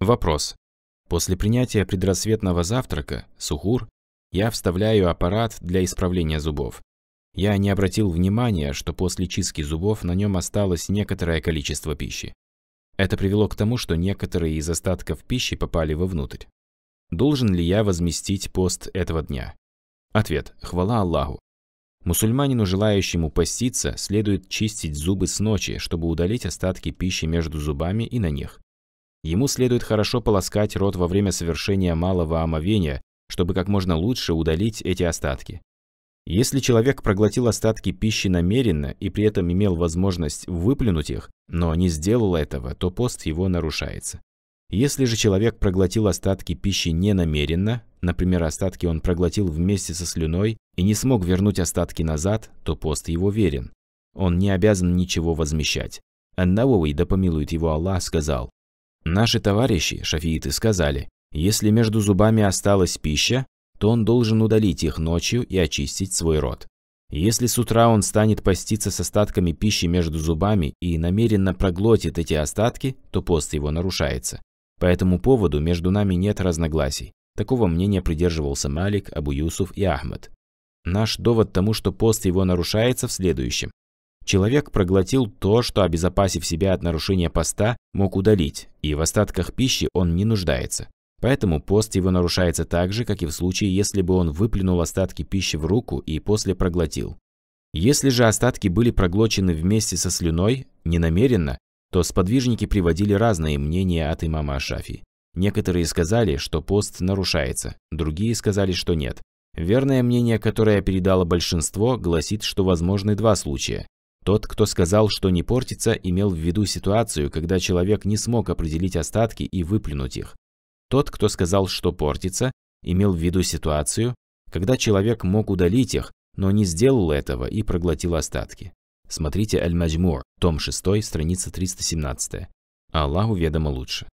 Вопрос. После принятия предрассветного завтрака, сухур, я вставляю аппарат для исправления зубов. Я не обратил внимания, что после чистки зубов на нем осталось некоторое количество пищи. Это привело к тому, что некоторые из остатков пищи попали вовнутрь. Должен ли я возместить пост этого дня? Ответ. Хвала Аллаху. Мусульманину, желающему поститься, следует чистить зубы с ночи, чтобы удалить остатки пищи между зубами и на них. Ему следует хорошо полоскать рот во время совершения малого омовения, чтобы как можно лучше удалить эти остатки. Если человек проглотил остатки пищи намеренно и при этом имел возможность выплюнуть их, но не сделал этого, то пост его нарушается. Если же человек проглотил остатки пищи ненамеренно, например, остатки он проглотил вместе со слюной и не смог вернуть остатки назад, то пост его верен. Он не обязан ничего возмещать. Ан-Навуи, да помилует его Аллах, сказал, Наши товарищи, шафииты, сказали, если между зубами осталась пища, то он должен удалить их ночью и очистить свой рот. Если с утра он станет поститься с остатками пищи между зубами и намеренно проглотит эти остатки, то пост его нарушается. По этому поводу между нами нет разногласий. Такого мнения придерживался Малик, Абу Юсуф и Ахмад. Наш довод тому, что пост его нарушается, в следующем. Человек проглотил то, что, обезопасив себя от нарушения поста, мог удалить, и в остатках пищи он не нуждается. Поэтому пост его нарушается так же, как и в случае, если бы он выплюнул остатки пищи в руку и после проглотил. Если же остатки были проглочены вместе со слюной, ненамеренно, то сподвижники приводили разные мнения от имама Ашафи. Некоторые сказали, что пост нарушается, другие сказали, что нет. Верное мнение, которое передало большинство, гласит, что возможны два случая. Тот, кто сказал, что не портится, имел в виду ситуацию, когда человек не смог определить остатки и выплюнуть их. Тот, кто сказал, что портится, имел в виду ситуацию, когда человек мог удалить их, но не сделал этого и проглотил остатки. Смотрите Аль-Маджмур, том 6, страница 317. Аллаху ведомо лучше.